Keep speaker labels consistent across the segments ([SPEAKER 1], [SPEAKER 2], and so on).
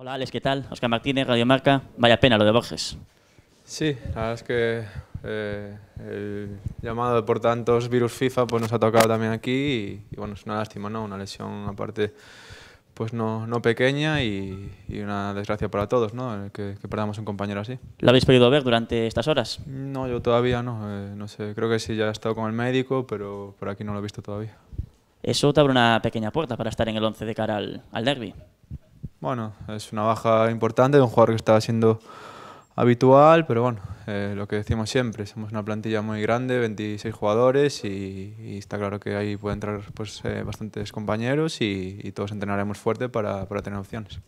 [SPEAKER 1] Hola Alex, ¿qué tal? Oscar Martínez, Radio Marca.
[SPEAKER 2] Vaya pena lo de Borges.
[SPEAKER 1] Sí, la verdad es que eh, el llamado por tantos virus FIFA pues nos ha tocado también aquí y, bueno, es una lástima, ¿no? Una lesión aparte pues no, pequeña y, una desgracia para todos, ¿no? Que, perdamos un compañero así. ¿Lo habéis podido ver durante estas horas? No, yo todavía no. Eh, no sé, creo que sí ya he estado con el médico, pero por aquí no lo he visto todavía. Eso te abre una pequeña puerta para estar en el 11 de cara al, al derby. Bueno, es una baja importante de un jugador que estaba siendo habitual, pero bueno, eh, lo que decimos siempre, somos una plantilla muy grande, 26 jugadores y, está claro que ahí pueden entrar pues, eh, bastantes compañeros y, todos entrenaremos fuerte para tener opciones.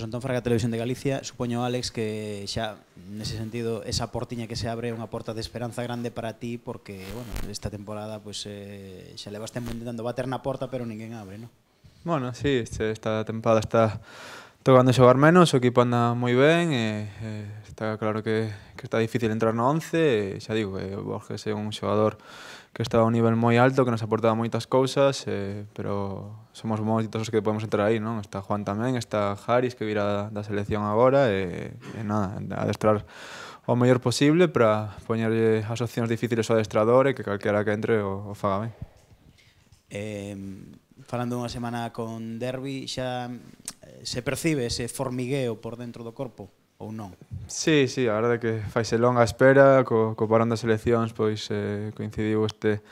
[SPEAKER 2] Antón Fraga Televisión de Galicia, supoño, Alex, que xa, nese sentido, esa portiña que se abre é unha porta de esperanza grande para ti, porque, bueno, esta temporada, pues, eh, xa levas tempo intentando bater na porta, pero ninguén abre, non?
[SPEAKER 1] Bueno, sí, esta temporada está tocando xogar menos, o equipo anda moi ben, e, e está claro que, que está difícil entrar no 11, e, xa digo, eh, Borges é un xogador que estaba a un nivel moi alto, que nos aportaba moitas cousas, eh, pero somos moitos os que podemos entrar aí, non? Está Juan tamén, está Haris que virá da, selección agora e, e nada, adestrar o mellor posible para poñerlle
[SPEAKER 2] as opcións difíciles ao adestrador e que calquera que entre o, o faga ben. Eh, falando unha semana con Derby, xa eh, se percibe ese formigueo por dentro do corpo? ou non?
[SPEAKER 1] Sí, sí, a verdade que faise longa espera, co, co parón das eleccións pois eh, coincidiu este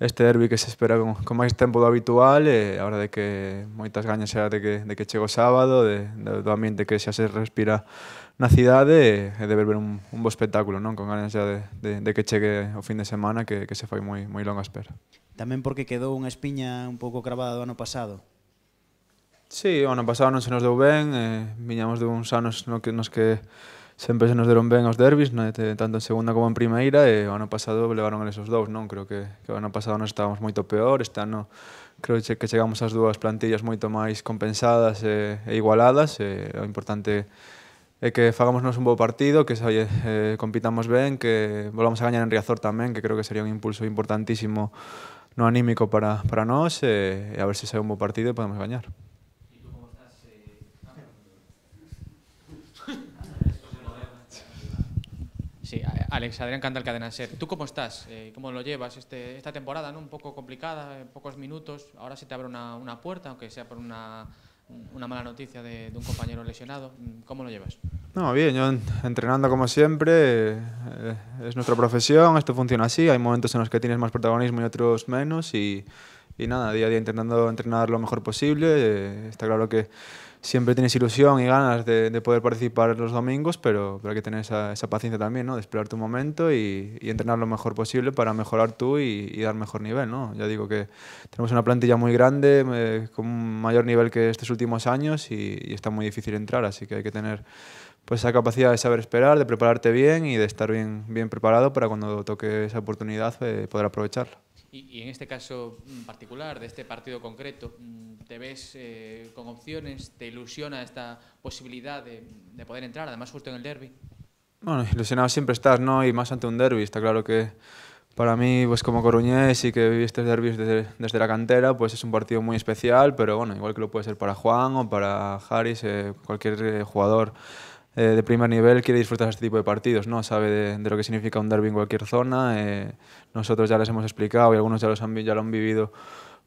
[SPEAKER 1] este derbi que se espera con, con máis tempo do habitual e a verdade que moitas gañas xa de que, de que chego sábado, de, de, do ambiente que xa se respira na cidade e, de ver un, un bo espectáculo, non? Con gañas xa de, de, de que chegue o fin de semana que, que se foi moi, moi longa espera.
[SPEAKER 2] Tamén porque quedou unha espiña un pouco cravada do ano pasado.
[SPEAKER 1] Sí, o ano pasado non se nos deu ben, eh, viñamos de uns anos no que nos que sempre se nos deron ben os derbis, no, tanto en segunda como en primeira, e o ano pasado levaron eles os dous, non? Creo que, que o ano pasado non estábamos moito peor, este ano creo que chegamos ás dúas plantillas moito máis compensadas e, e igualadas, e o importante é que fagámonos un bo partido, que salle, eh, compitamos ben, que volvamos a gañar en Riazor tamén, que creo que sería un impulso importantísimo no anímico para, para nós, e, e a ver se sai un bo partido e podemos gañar. Sí, Alex, Adrián Cantal, Cadena Ser. ¿Tú cómo estás? Eh, ¿Cómo lo llevas este, esta temporada? ¿no? Un poco complicada, pocos minutos. Ahora se te abre una, puerta, aunque sea por una, mala noticia de, un compañero lesionado. ¿Cómo lo llevas? No, bien, yo entrenando como siempre. Eh, es nuestra profesión, esto funciona así. Hay momentos en los que tienes más protagonismo y otros menos. Y, y nada, día a día intentando entrenar lo mejor posible. Eh, está claro que siempre tienes ilusión y ganas de, poder participar los domingos, pero, hay que tener esa, paciencia también, ¿no? De esperar tu momento y, entrenar lo mejor posible para mejorar tú y, dar mejor nivel, ¿no? Ya digo que tenemos una plantilla muy grande, eh, con un mayor nivel que estos últimos años y, está muy difícil entrar, así que hay que tener pues esa capacidad de saber esperar, de prepararte bien y de estar bien, bien preparado para cuando toque esa oportunidad eh, poder aprovecharla. Y, en este caso mm, particular, de este partido concreto, mm, ¿te ves eh, con opciones? ¿Te ilusiona esta posibilidad
[SPEAKER 2] de, de, poder entrar, además justo en el derby?
[SPEAKER 1] Bueno, ilusionado siempre estás, ¿no? Y más ante un derby. Está claro que para mí, pues como coruñés y que viviste este derby desde, desde, la cantera, pues es un partido muy especial, pero bueno, igual que lo puede ser para Juan o para Harris eh, cualquier eh, jugador eh, de primer nivel quiere disfrutar de este tipo de partidos, ¿no? Sabe de, lo que significa un derby en cualquier zona. Eh, nosotros ya les hemos explicado y algunos ya, los han, ya lo han vivido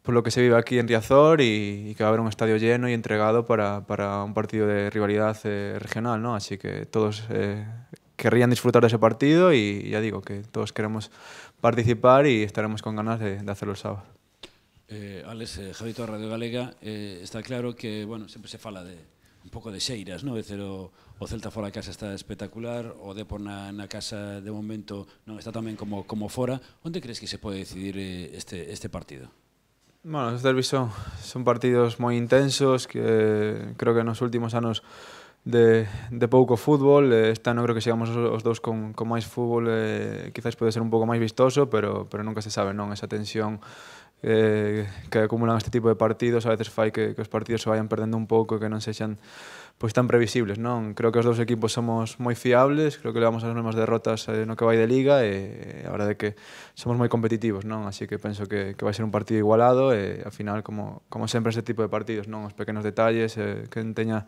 [SPEAKER 1] por lo que se vive aquí en Riazor y, que va a haber un estadio lleno y entregado para, un partido de rivalidad eh, regional, ¿no? Así que todos querrían disfrutar de ese partido y ya digo que todos queremos participar y estaremos con ganas de, hacerlo el sábado.
[SPEAKER 2] Alex, eh, de Radio Galega, está claro que bueno, siempre se fala de, un pouco de xeiras, non? dizer, o, o Celta fora a casa está espectacular, o Depor na, na casa de momento non está tamén como, como fora. Onde crees que se pode decidir eh, este, este partido?
[SPEAKER 1] Bueno, os derbis son, son partidos moi intensos que creo que nos últimos anos de, de pouco fútbol eh, este ano creo que sigamos os, os dous con, con máis fútbol eh, quizás pode ser un pouco máis vistoso pero, pero nunca se sabe non esa tensión eh, que acumulan este tipo de partidos a veces fai que, que os partidos se vayan perdendo un pouco e que non sexan pois tan previsibles, non? Creo que os dous equipos somos moi fiables, creo que levamos as mesmas derrotas eh, no que vai de liga e a verdade que somos moi competitivos, non? Así que penso que, que vai ser un partido igualado e ao final como, como sempre este tipo de partidos, non? Os pequenos detalles, eh, que teña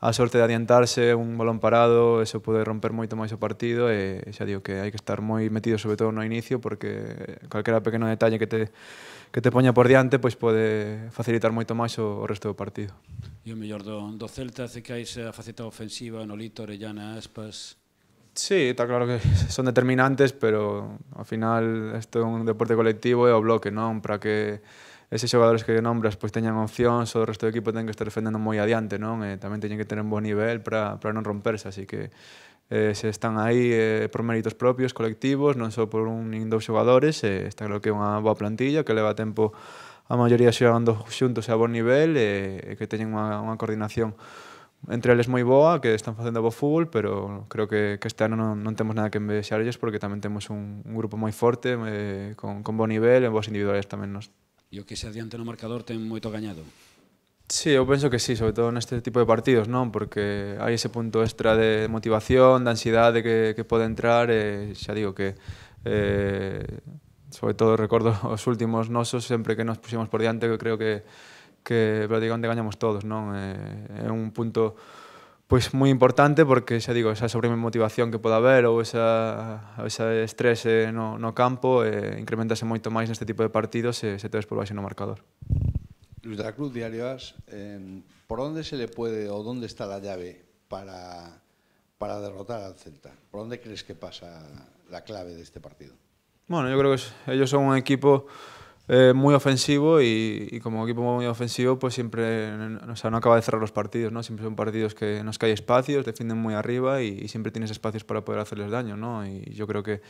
[SPEAKER 1] a sorte de adiantarse un balón parado, eso pode romper moito máis o partido e xa digo que hai que estar moi metido sobre todo no inicio porque calquera pequeno detalle que te que te poña por diante pois pode facilitar moito máis o, o resto do partido.
[SPEAKER 2] E o mellor do, do Celta que hai a faceta ofensiva Nolito, Orellana, Aspas,
[SPEAKER 1] Sí, está claro que son determinantes, pero ao final isto é un deporte colectivo e o bloque, non? Para que eses xogadores que nombras pois teñan opcións, o resto do equipo ten que estar defendendo moi adiante, non? E tamén teñen que ter un bon nivel para para non romperse, así que eh, se están aí eh, por méritos propios, colectivos, non só por un nin dous xogadores, eh, está claro que é unha boa plantilla que leva tempo a maioría xogando xuntos a bon nivel e, e que teñen unha, unha coordinación entre eles moi boa, que están facendo bo fútbol, pero creo que, que este ano non, non temos nada que envexarlles porque tamén temos un, un grupo moi forte, eh, con, con bo nivel e bons individuales tamén nos e o que se adiante no marcador ten moito gañado. Sí, eu penso que sí, sobre todo neste tipo de partidos, non? Porque hai ese punto extra de motivación, de ansiedade que, que pode entrar, e xa digo que eh, sobre todo recordo os últimos nosos sempre que nos pusimos por diante, que creo que que prácticamente gañamos todos, non? É, eh, é un punto pois moi importante porque xa digo, esa sobremotivación que poda haber ou esa, esa estrés eh, no, no campo eh, incrementase moito máis neste tipo de partidos eh, se, se tedes por baixo no marcador. Luis da Cruz, Diario As, eh, por onde se le pode ou onde está a llave
[SPEAKER 2] para, para derrotar al Celta? Por onde crees que pasa la clave deste partido?
[SPEAKER 1] Bueno, yo creo que ellos son un equipo Eh, muy ofensivo y, como equipo muy ofensivo, pues siempre no acaba de cerrar los partidos, ¿no? Siempre son partidos que nos cae espacios, defienden muy arriba y, siempre tienes espacios para poder hacerles daño, ¿no? Y yo creo que,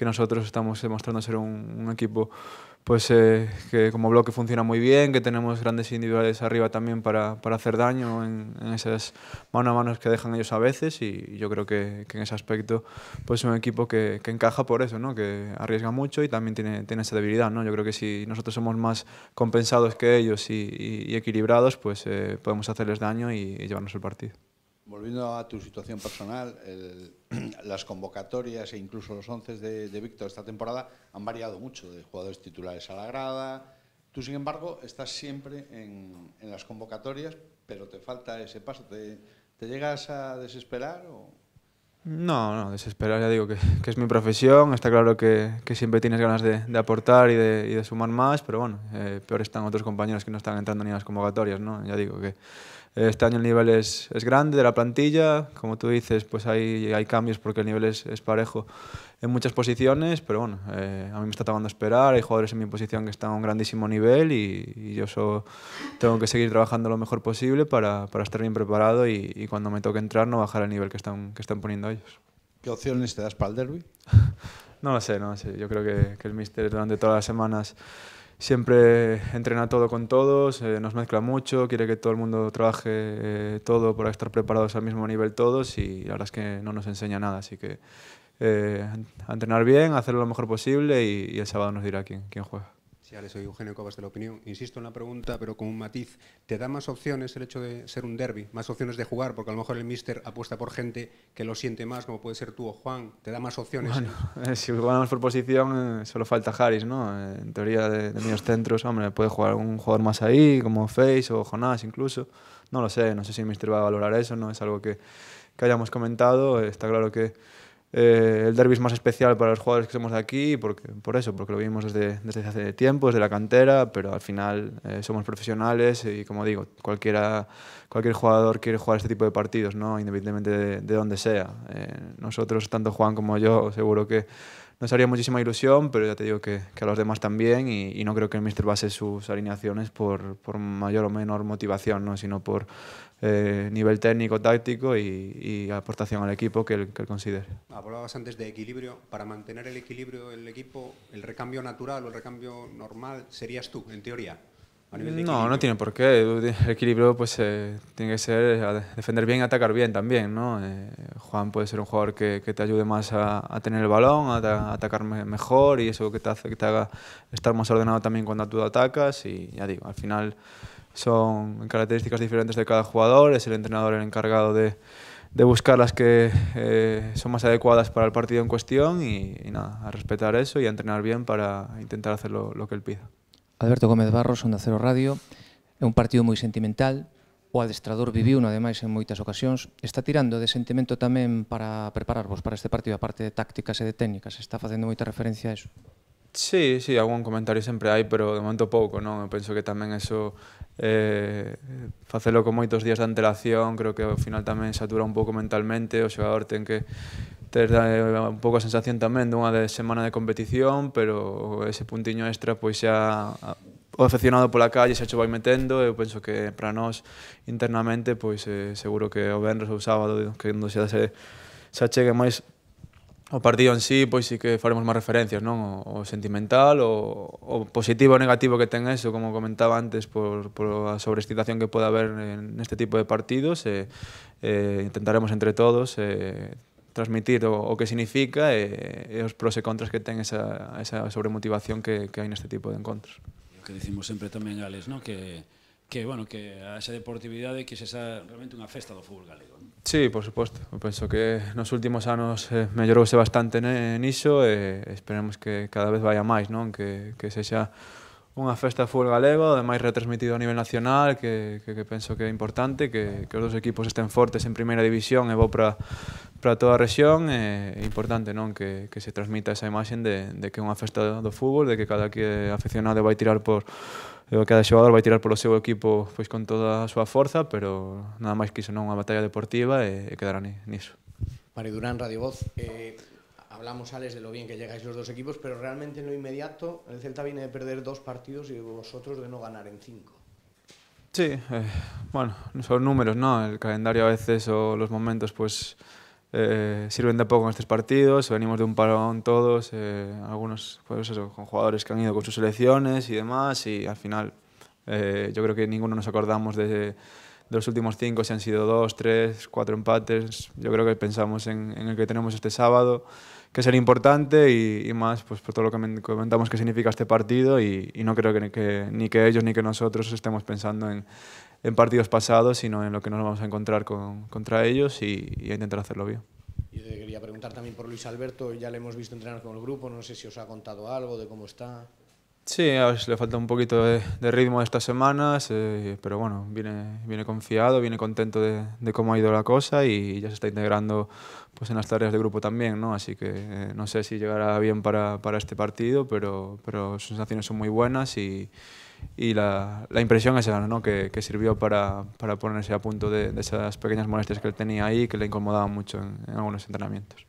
[SPEAKER 1] nosotros estamos demostrando ser un equipo pues eh, que como bloque funciona muy bien, que tenemos grandes individuales arriba también para, hacer daño en, esas mano a manos que dejan ellos a veces y yo creo que, en ese aspecto pues es un equipo que, encaja por eso, ¿no? que arriesga mucho y también tiene, tiene esa debilidad. ¿no? Yo creo que si nosotros somos más compensados que ellos y, equilibrados, pues eh, podemos hacerles daño y llevarnos el partido. Volviendo a tu situación personal, las convocatorias e incluso los once de, de Víctor esta temporada han variado mucho, de jugadores titulares a la grada. Tú, sin embargo, estás siempre en, las convocatorias, pero te falta ese paso. ¿Te, te llegas a desesperar o...? No, no, desesperar, ya digo que, es mi profesión, está claro que, siempre tienes ganas de, aportar y de, de, sumar más, pero bueno, eh, peor están otros compañeros que no están entrando ni en las convocatorias, ¿no? Ya digo que eh, este año el nivel es, grande de la plantilla, como tú dices, pues hay, hay cambios porque el nivel es parejo en muchas posiciones, pero bueno, eh, a mí me está tomando esperar, hay jugadores en mi posición que están a un grandísimo nivel y, yo solo tengo que seguir trabajando lo mejor posible para, para estar bien preparado y, cuando me toque entrar no bajar el nivel que están, que están poniendo ellos. ¿Qué opciones te das para el derby? no lo sé, no lo sé. Yo creo que, el míster durante todas las semanas siempre entrena todo con todos, eh, nos mezcla mucho, quiere que todo el mundo trabaje eh, todo para estar preparados al mismo nivel todos y la verdad es que no nos enseña nada, así que a eh, entrenar bien, a hacerlo lo mejor posible y, el sábado nos dirá quién, quién juega. Sí, Ale, soy Eugenio Cobas de la opinión. Insisto en la pregunta, pero con un matiz. ¿Te da más opciones el hecho de ser un derby? ¿Más opciones de jugar? Porque a lo mejor el míster apuesta por gente que lo siente más, como puede ser tú o Juan. ¿Te da más opciones? Bueno, si jugamos por posición, eh, solo falta Harris, ¿no? Eh, en teoría, de, de medios centros, hombre, puede jugar un jugador más ahí, como Face o Jonás incluso. No lo sé, no sé si el míster va a valorar eso, no es algo que, que hayamos comentado. Está claro que eh, el derby es más especial para los jugadores que somos de aquí, porque, por eso, porque lo vimos desde, desde hace tiempo, desde la cantera, pero al final eh, somos profesionales y, como digo, cualquiera, cualquier jugador quiere jugar este tipo de partidos, ¿no? independientemente de, dónde donde sea. Eh, nosotros, tanto Juan como yo, seguro que nos haría muchísima ilusión, pero ya te digo que, que a los demás también y, no creo que el mister base sus alineaciones por, por, mayor o menor motivación, ¿no? sino por eh, nivel técnico, táctico y, y, aportación al equipo que él, que él considere. Hablabas antes de equilibrio. Para mantener el equilibrio del equipo, el recambio natural o el recambio normal serías tú, en teoría no, no tiene por qué. El equilibrio pues eh, tiene que ser eh, defender bien, y atacar bien también, eh, Juan puede ser un jugador que, te ayude más a, tener el balón, a, atacar mejor y eso que te hace que te haga estar más ordenado también cuando tú atacas y ya digo, al final son características diferentes de cada jugador, es el entrenador el encargado de, buscar las que son más adecuadas para el partido en cuestión y, nada, a respetar eso y a entrenar bien para intentar hacer lo que él pida.
[SPEAKER 2] Alberto Gómez Barros, Onda Cero Radio, é un partido moi sentimental, o adestrador viviu, no, ademais, en moitas ocasións, está tirando de sentimento tamén para prepararvos para este partido, aparte de tácticas e de técnicas, está facendo moita referencia a eso.
[SPEAKER 1] Sí, sí, algún comentario sempre hai, pero de momento pouco, non? Eu penso que tamén eso eh, facelo con moitos días de antelación, creo que ao final tamén satura un pouco mentalmente, o xogador ten que ter eh, un pouco a sensación tamén dunha de semana de competición, pero ese puntiño extra pois xa o aficionado pola calle xa xo vai metendo eu penso que para nós internamente pois eh, seguro que o venres ou sábado que non xa se, xa chegue máis o partido en sí, pois sí que faremos máis referencias, non? O, o sentimental, o, o positivo ou negativo que ten eso, como comentaba antes, por, por a sobreexcitación que pode haber neste tipo de partidos, e, eh, eh, intentaremos entre todos eh, transmitir o, o que significa e, e os pros e contras que ten esa, esa sobremotivación que, que hai neste tipo de encontros.
[SPEAKER 2] O que decimos sempre tamén, Alex, no? que, que, bueno, que esa deportividade que se xa realmente unha festa do fútbol galego. Non?
[SPEAKER 1] Sí, por suposto. Eu penso que nos últimos anos eh, mellorouse bastante niso e eh, esperemos que cada vez vaya máis, non? que, que se xa unha festa de fútbol galego, ademais retransmitido a nivel nacional, que, que, que penso que é importante, que, que os dos equipos estén fortes en primeira división e vou para para toda a rexión, é, importante non que, que se transmita esa imaxen de, de que é unha festa do fútbol, de que cada que aficionado vai tirar por cada xogador vai tirar polo seu equipo pois con toda a súa forza, pero nada máis que iso non unha batalla deportiva e, e quedará niso.
[SPEAKER 2] Mari Durán, Radio Voz. Eh, hablamos, Alex, de lo bien que llegáis los dos equipos, pero realmente en lo inmediato el Celta viene de perder dos partidos y vosotros de no ganar en cinco.
[SPEAKER 1] Sí, eh, bueno, son números, ¿no? El calendario a veces o los momentos pues eh, sirven de poco en estos partidos, venimos de un parón todos, eh, algunos pues con jugadores que han ido con sus selecciones y demás, y al final eh, yo creo que ninguno nos acordamos de los últimos cinco, si han sido dos, tres, cuatro empates, yo creo que pensamos en, en el que tenemos este sábado que el importante y, más pues, por todo lo que comentamos que significa este partido y, no creo que, ni que ellos ni que nosotros estemos pensando en, partidos pasados, sino en lo que nos vamos a encontrar contra ellos y, y, intentar hacerlo bien.
[SPEAKER 2] Yo quería preguntar también por Luis Alberto, ya le hemos visto entrenar con el grupo, no sé si os ha contado algo de cómo está.
[SPEAKER 1] Sí, a ver, le falta un poquito de, de ritmo estas semanas, eh, pero bueno, viene, viene confiado, viene contento de, cómo ha ido la cosa y ya se está integrando pues, en las tareas de grupo también, ¿no? Así que eh, no sé si llegará bien para, este partido, pero, pero sus sensaciones son muy buenas y, la, impresión es esa, ¿no? que, sirvió para, ponerse a punto de, esas pequeñas molestias que él tenía ahí que le incomodaban mucho en algunos entrenamientos.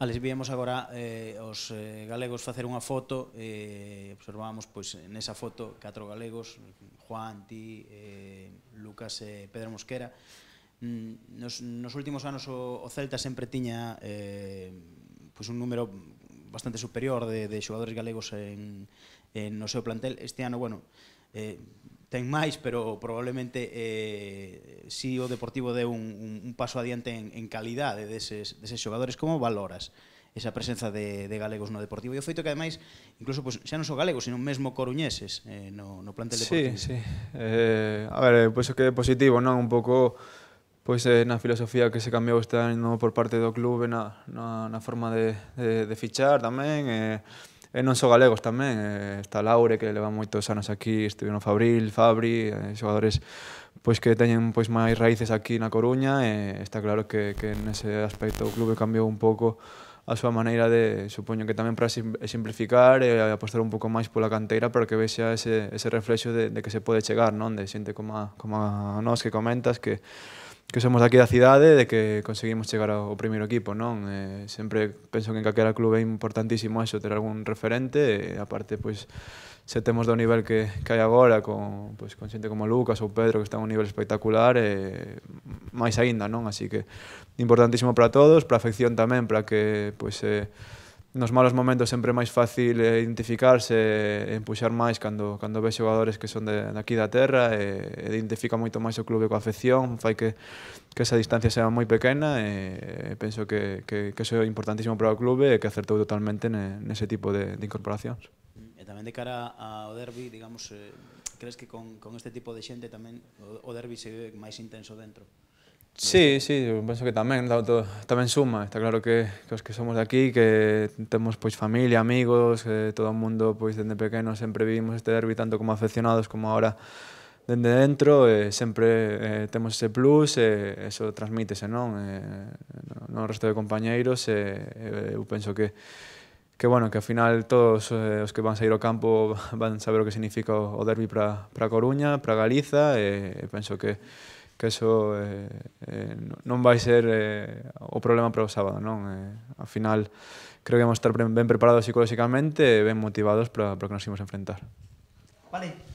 [SPEAKER 2] Ales, víamos agora eh, os eh, galegos facer unha foto, eh, observamos pois, nesa foto catro galegos, Juan, ti, eh, Lucas e eh, Pedro Mosquera. Mm, nos, nos últimos anos o, o Celta sempre tiña eh, pois un número bastante superior de, de xogadores galegos en, en no seu plantel. Este ano, bueno, eh, ten máis, pero probablemente eh, si o Deportivo deu un, un, un paso adiante en, en calidade deses, deses xogadores, como valoras esa presenza de, de galegos no Deportivo? E o feito que, ademais, incluso pues, xa non son galegos, sino mesmo coruñeses eh, no, no plantel Deportivo. Sí, sí.
[SPEAKER 1] Eh, a ver, eh, pois pues, o que é positivo, non? Un pouco pois pues, eh, na filosofía que se cambiou este ano por parte do clube na, na, na forma de, de, de fichar tamén, eh, E eh, non só galegos tamén, eh, está Laure que leva moitos anos aquí, no Fabril, Fabri, eh, xogadores pois que teñen pois máis raíces aquí na Coruña e está claro que, que nese aspecto o clube cambiou un pouco a súa maneira de, supoño que tamén para simplificar e apostar un pouco máis pola canteira para que vexa ese, ese reflexo de, de que se pode chegar, non? De xente como a, como a nós que comentas que que somos daqui da cidade de que conseguimos chegar ao primeiro equipo, non? Eh, sempre penso que en calquera clube é importantísimo eso, ter algún referente, e aparte, pois, se temos do nivel que, que hai agora, con, pois, con xente como Lucas ou Pedro, que están a un nivel espectacular, eh, máis aínda, non? Así que, importantísimo para todos, para a afección tamén, para que, pois, eh, nos malos momentos sempre é máis fácil eh, identificarse e eh, empuxar máis cando, cando ves xogadores que son de, de aquí da terra e, e identifica moito máis o clube coa afección fai que, que esa distancia sea moi pequena e, e penso que, que, que eso é importantísimo para o clube e que acertou totalmente ne, nese tipo de, de incorporacións
[SPEAKER 2] E tamén de cara ao derbi digamos, eh, crees que con, con este tipo de xente tamén o, o derbi se vive máis intenso dentro?
[SPEAKER 1] Sí, sí, eu penso que tamén to, tamén suma, está claro que, que os que somos de aquí, que temos pois familia, amigos, que todo o mundo pois dende pequeno sempre vivimos este derbi tanto como aficionados como ahora dende dentro, e sempre eh, eh temos ese plus e eh, eso transmítese, non? E, eh, no, no resto de compañeiros e, eh, eu penso que que bueno, que ao final todos eh, os que van sair ao campo van saber o que significa o, o derbi para para Coruña, para Galiza e e penso que que eso eh, eh, non vai ser eh, o problema para o sábado, non? Eh, ao final, creo que vamos estar ben preparados psicológicamente e ben motivados para, para o que nos imos enfrentar.
[SPEAKER 2] Vale.